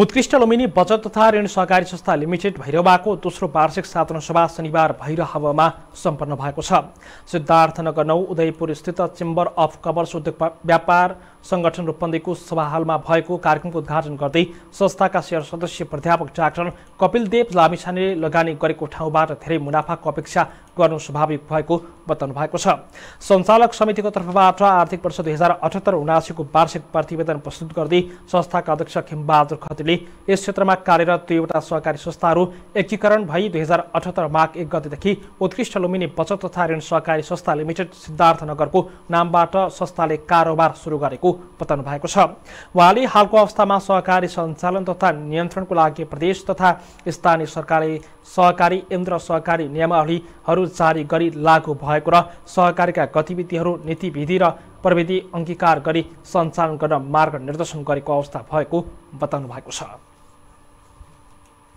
उत्कृष्ट लुम्बिनी बचत तथा ऋण सहकारी संस्था लिमिटेड भैरवाको दोस्रो वार्षिक साधारण सभा शनिबार हावामा सम्पन्न भएको छ सिद्धार्थनगर नौ उदयपुर स्थित चेम्बर अफ कमर्स उद्योग व्यापार सङ्गठन रूपन्देहीको सभाहालमा भएको कार्यक्रमको उद्घाटन गर्दै संस्थाका सेयर सदस्य प्राध्यापक डाक्टर कपिल देव लामिछानेले लगानी गरेको ठाउँबाट धेरै मुनाफाको अपेक्षा गर्नु स्वाभाविक भएको बताउनु भएको छ सञ्चालक समितिको तर्फबाट आर्थिक वर्ष दुई हजार अठहत्तर उनासीको वार्षिक प्रतिवेदन प्रस्तुत गर्दै संस्थाका अध्यक्ष खेमबहादुर खतिले बोर्डले यस क्षेत्रमा कार्यरत दुईवटा सहकारी संस्थाहरू एकीकरण भई दुई हजार अठहत्तर माघ एक गतिदेखि उत्कृष्ट लुम्बिनी बचत तथा ऋण सहकारी संस्था लिमिटेड सिद्धार्थनगरको नामबाट संस्थाले कारोबार सुरु गरेको बताउनु भएको छ उहाँले हालको अवस्थामा सहकारी सञ्चालन तथा नियन्त्रणको लागि प्रदेश तथा स्थानीय सरकारले सहकारी यन्त्र सहकारी नियमावलीहरू जारी गरी लागू भएको र सहकारीका गतिविधिहरू नीतिविधि र प्रविधि अङ्गीकार गरी सञ्चालन गर्न मार्ग निर्देशन गरेको अवस्था भएको बताउनु भएको छ